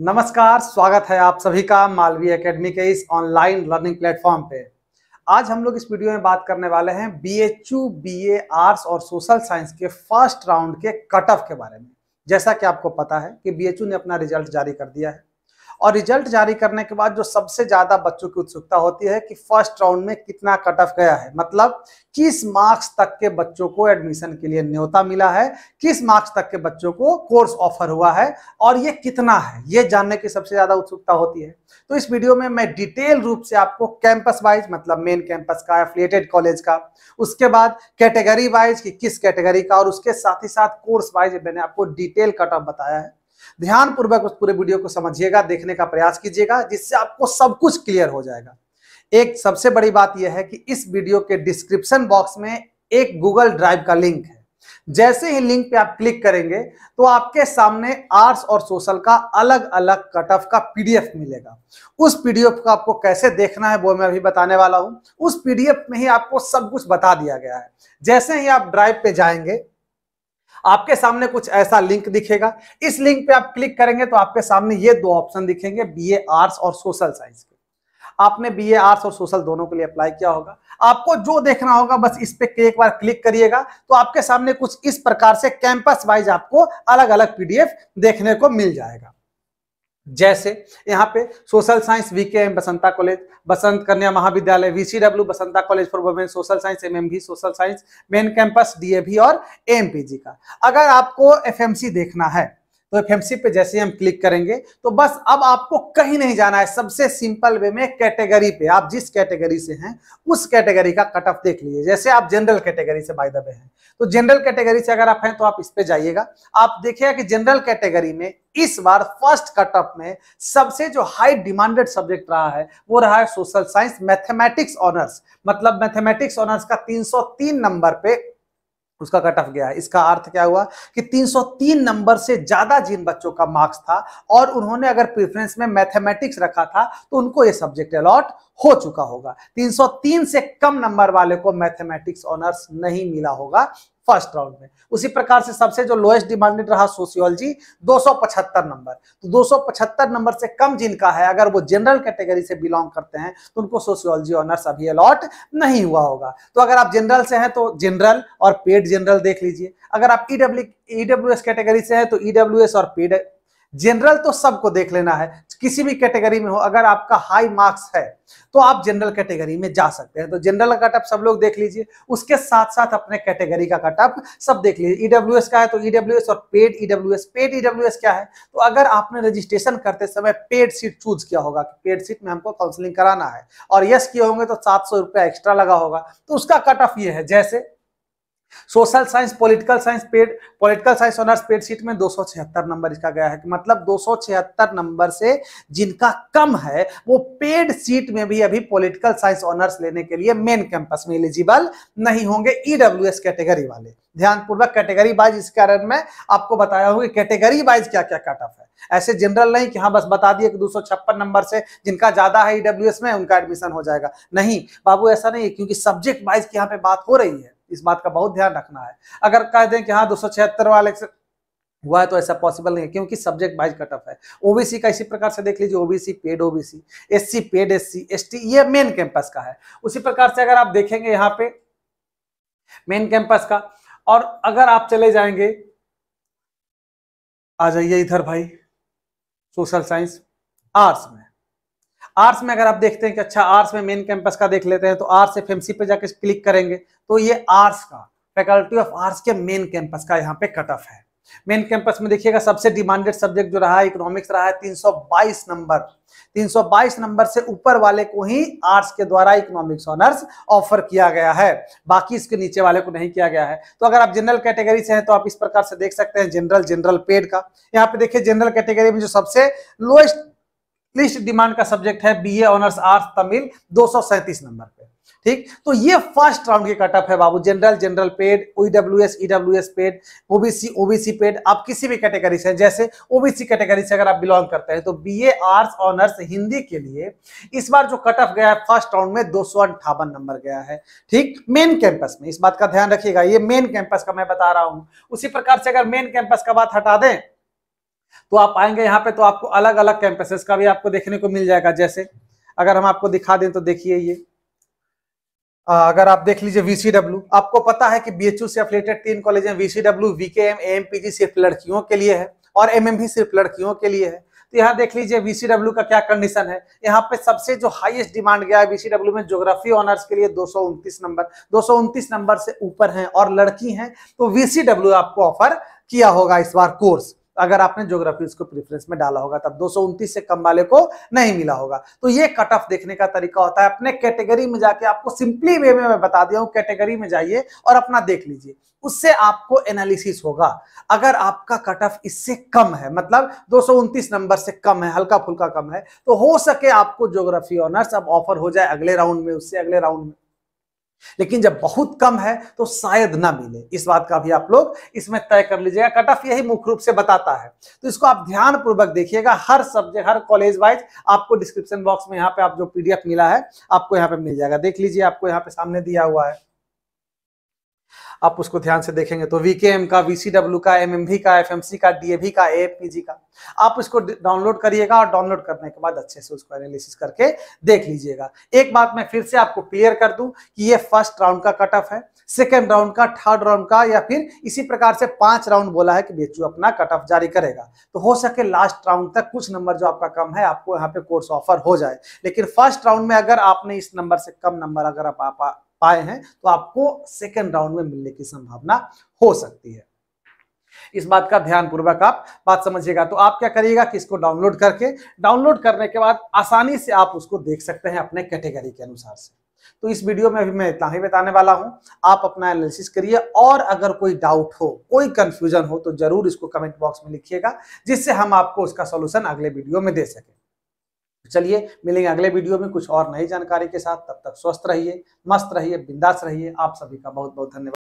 नमस्कार स्वागत है आप सभी का मालवीय एकेडमी के इस ऑनलाइन लर्निंग प्लेटफॉर्म पे आज हम लोग इस वीडियो में बात करने वाले हैं B H U B A arts और सोशल साइंस के फर्स्ट राउंड के कट ऑफ के बारे में जैसा कि आपको पता है कि बी एच यू ने अपना रिजल्ट जारी कर दिया है और रिजल्ट जारी करने के बाद जो सबसे ज्यादा बच्चों की उत्सुकता होती है कि फर्स्ट राउंड में कितना कट ऑफ गया है मतलब किस मार्क्स तक के बच्चों को एडमिशन के लिए न्योता मिला है किस मार्क्स तक के बच्चों को कोर्स ऑफर हुआ है और ये कितना है ये जानने की सबसे ज्यादा उत्सुकता होती है तो इस वीडियो में मैं डिटेल रूप से आपको कैंपस वाइज मतलब मेन कैंपस का एफिलेटेड कॉलेज का उसके बाद कैटेगरी वाइज कि किस कैटेगरी का और उसके साथ ही साथ कोर्स वाइज मैंने आपको डिटेल कट ऑफ बताया है ध्यान पूर्वक उस पूरे वीडियो को समझिएगा देखने का प्रयास कीजिएगा जिससे आपको सब कुछ क्लियर हो जाएगा एक सबसे बड़ी बात यह है कि इस वीडियो के डिस्क्रिप्शन बॉक्स में एक गूगल ड्राइव का लिंक है जैसे ही लिंक पे आप क्लिक करेंगे तो आपके सामने आर्ट्स और सोशल का अलग अलग कट ऑफ का पीडीएफ मिलेगा उस पीडीएफ को आपको कैसे देखना है वो मैं अभी बताने वाला हूं उस पीडीएफ में ही आपको सब कुछ बता दिया गया है जैसे ही आप ड्राइव पे जाएंगे आपके सामने कुछ ऐसा लिंक दिखेगा इस लिंक पे आप क्लिक करेंगे तो आपके सामने ये दो ऑप्शन दिखेंगे बीए आर्ट्स और सोशल साइंस के आपने बीए आर्ट्स और सोशल दोनों के लिए अप्लाई किया होगा आपको जो देखना होगा बस इस पे एक बार क्लिक करिएगा तो आपके सामने कुछ इस प्रकार से कैंपस वाइज आपको अलग अलग पीडीएफ देखने को मिल जाएगा जैसे यहाँ पे social science VK M Basanta college Basant Kanya Mahavidyalaya VCW Basanta college for women social science MMV social science main campus DAV और एएमपीजी का अगर आपको एफएमसी देखना है तो एफ पे जैसे हम क्लिक करेंगे तो बस अब आपको कहीं नहीं जाना है सबसे सिंपल वे में कैटेगरी पे आप जिस कैटेगरी से हैं उस कैटेगरी का कट ऑफ देख लीजिए जैसे आप जनरल कैटेगरी से बाय द वे हैं तो जनरल कैटेगरी से अगर आप हैं तो आप इस पे जाइएगा आप देखिएगा कि जनरल कैटेगरी में इस बार फर्स्ट कट ऑफ में सबसे जो हाई डिमांडेड सब्जेक्ट रहा है वो रहा है सोशल साइंस मैथमेटिक्स ऑनर्स मतलब मैथमेटिक्स ऑनर्स का 303 नंबर पे उसका कट ऑफ गया इसका अर्थ क्या हुआ कि 303 नंबर से ज्यादा जिन बच्चों का मार्क्स था और उन्होंने अगर प्रिफरेंस में मैथमेटिक्स रखा था तो उनको ये सब्जेक्ट अलॉट हो चुका होगा 303 से कम नंबर वाले को मैथमेटिक्स ऑनर्स नहीं मिला होगा फर्स्ट राउंड में उसी प्रकार से सबसे जो लोएस्ट डिमांडेड रहा सोशियोलॉजी 275 नंबर तो 275 नंबर से कम जिनका है अगर वो जनरल कैटेगरी से बिलोंग करते हैं तो उनको सोशियोलॉजी ऑनर्स अभी अलॉट नहीं हुआ होगा तो अगर आप जनरल से हैं तो जनरल और पेड जनरल देख लीजिए अगर आप ईडब्ल्यू ईडब्ल्यू कैटेगरी से है तो ईडब्ल्यू और पेड जनरल तो सबको देख लेना है किसी भी कैटेगरी में हो अगर आपका हाई मार्क्स है तो आप जनरल कैटेगरी में जा सकते हैं तो जनरल का कटअप सब लोग देख लीजिए उसके साथ साथ अपने कैटेगरी का कटअप सब देख लीजिए ईडब्ल्यू e का है तो ईडब्ल्यू e और पेड ईडब्ल्यू पेड ईडब्ल्यू क्या है तो अगर आपने रजिस्ट्रेशन करते समय पेड सीट चूज किया होगा कि पेड सीट में हमको काउंसलिंग कराना है और यस किए होंगे तो सात सौ एक्स्ट्रा लगा होगा तो उसका कटअप ये है जैसे social science political science paid political science honours paid seat में 276 नंबर इसका गया है मतलब 276 नंबर से जिनका कम है वो पेड सीट में भी अभी पॉलिटिकल साइंस ऑनर्स लेने के लिए मेन कैंपस में एलिजिबल नहीं होंगे ईडब्ल्यू e कैटेगरी वाले ध्यानपूर्वक कैटेगरी वाइज इस कारण मैं आपको बताया हूँ कि कैटेगरी वाइज क्या क्या कट ऑफ है ऐसे जनरल नहीं कि हाँ बस बता दिए कि दो नंबर से जिनका ज्यादा है ईडब्ल्यू e में उनका एडमिशन हो जाएगा नहीं बाबू ऐसा नहीं है क्योंकि सब्जेक्ट वाइज की यहाँ पे बात हो रही है इस बात का बहुत ध्यान रखना है अगर कह दें कि हाँ दो वाले से हुआ है तो ऐसा पॉसिबल नहीं है क्योंकि सब्जेक्ट वाइज कट ऑफ है ओबीसी का इसी प्रकार से देख लीजिए OBC paid OBC SC paid SC ST ये मेन कैंपस का है उसी प्रकार से अगर आप देखेंगे यहाँ पे मेन कैंपस का और अगर आप चले जाएंगे आ जाइए इधर भाई सोशल साइंस आर्ट्स में आर्ट्स में अगर आप देखते हैं कि अच्छा आर्ट्स में मेन कैंपस का देख लेते हैं तो आर्ट्स एफ एमसी पे जाकर क्लिक करेंगे तो ये आर्ट्स का फैकल्टी ऑफ आर्ट्स के मेन कैंपस का यहाँ पे कट ऑफ है मेन कैंपस में देखिएगा सबसे डिमांडेड सब्जेक्ट जो रहा है इकोनॉमिक्स रहा है 322 नंबर 322 नंबर से ऊपर वाले को ही आर्ट्स के द्वारा इकोनॉमिक्स ऑनर्स ऑफर किया गया है बाकी इसके नीचे वाले को नहीं किया गया है तो अगर आप जनरल कैटेगरी से हैं तो आप इस प्रकार से देख सकते हैं जनरल जनरल पेड का यहाँ पे देखिए जनरल कैटेगरी में जो सबसे लोएस्ट लिस्ट डिमांड का सब्जेक्ट है बीए ऑनर्स आर्ट्स तमिल दो नंबर पे ठीक तो ये फर्स्ट राउंड के कटअप है बाबू general general paid EWS EWS e e paid OBC OBC paid आप किसी भी कैटेगरी से जैसे ओबीसी कैटेगरी से अगर आप बिलोंग करते हैं तो बीए आर्ट्स ऑनर्स हिंदी के लिए इस बार जो कटअप गया है फर्स्ट राउंड में दो नंबर गया है ठीक मेन कैंपस में इस बात का ध्यान रखिएगा ये मेन कैंपस का मैं बता रहा हूं उसी प्रकार से अगर मेन कैंपस का बात हटा दें तो आप आएंगे यहाँ पे तो आपको अलग अलग कैंपसेस का भी आपको देखने को मिल जाएगा जैसे अगर हम आपको दिखा दें तो देखिए ये आ, अगर आप देख लीजिए वीसीडब्ल्यू आपको पता है कि बीएचयू से अफिलेटेड तीन कॉलेज हैं वीसीडब्ल्यू वीकेएम एएमपीजी सिर्फ लड़कियों के लिए है और एमएमवी सिर्फ लड़कियों के लिए है तो यहाँ देख लीजिए वीसीडब्ल्यू का क्या कंडीशन है यहाँ पे सबसे जो हाईएस्ट डिमांड गया है वीसीडब्ल्यू में ज्योग्राफी ऑनर्स के लिए दो नंबर दो नंबर से ऊपर है और लड़की है तो वीसीडब्ल्यू आपको ऑफर किया होगा इस बार कोर्स अगर आपने ज्योग्राफी उसको प्रेफरेंस में डाला होगा तब दो से कम वाले को नहीं मिला होगा तो ये कट ऑफ देखने का तरीका होता है अपने कैटेगरी में जाके आपको सिंपली वे में मैं बता दिया हूँ कैटेगरी में जाइए और अपना देख लीजिए उससे आपको एनालिसिस होगा अगर आपका कट ऑफ इससे कम है मतलब दो नंबर से कम है हल्का फुल्का कम है तो हो सके आपको ज्योग्राफी ऑनर्स अब ऑफर हो जाए अगले राउंड में उससे अगले राउंड में लेकिन जब बहुत कम है तो शायद ना मिले इस बात का भी आप लोग इसमें तय कर लीजिएगा कट ऑफ यही मुख्य रूप से बताता है तो इसको आप ध्यान पूर्वक देखिएगा हर सब्जेक्ट हर कॉलेज वाइज आपको डिस्क्रिप्शन बॉक्स में यहाँ पे आप जो पीडीएफ मिला है आपको यहाँ पे मिल जाएगा देख लीजिए आपको यहाँ पे सामने दिया हुआ है आप उसको ध्यान से देखेंगे तो वीकेएम का वीसीडब्ल्यू का एमएमवी का एफएमसी का डीएवी का एएफपीजी का आप उसको डाउनलोड करिएगा और डाउनलोड करने के बाद अच्छे से उसको एनालिसिस करके देख लीजिएगा एक बात मैं फिर से आपको क्लियर कर दूं कि ये फर्स्ट राउंड का कट ऑफ है सेकेंड राउंड का थर्ड राउंड का या फिर इसी प्रकार से पांच राउंड बोला है कि बेचू अपना कट ऑफ जारी करेगा तो हो सके लास्ट राउंड तक कुछ नंबर जो आपका कम है आपको यहाँ पे कोर्स ऑफर हो जाए लेकिन फर्स्ट राउंड में अगर आपने इस नंबर से कम नंबर अगर आप पाए हैं तो आपको सेकेंड राउंड में मिलने की संभावना हो सकती है इस बात का ध्यान पूर्वक आप बात समझिएगा तो आप क्या करिएगा कि इसको डाउनलोड करके डाउनलोड करने के बाद आसानी से आप उसको देख सकते हैं अपने कैटेगरी के अनुसार से तो इस वीडियो में अभी मैं इतना ही बताने वाला हूं आप अपना एनालिसिस करिए और अगर कोई डाउट हो कोई कंफ्यूजन हो तो जरूर इसको कमेंट बॉक्स में लिखिएगा जिससे हम आपको उसका सोल्यूशन अगले वीडियो में दे सकें चलिए मिलेंगे अगले वीडियो में कुछ और नई जानकारी के साथ तब तक स्वस्थ रहिए मस्त रहिए बिंदास रहिए आप सभी का बहुत बहुत धन्यवाद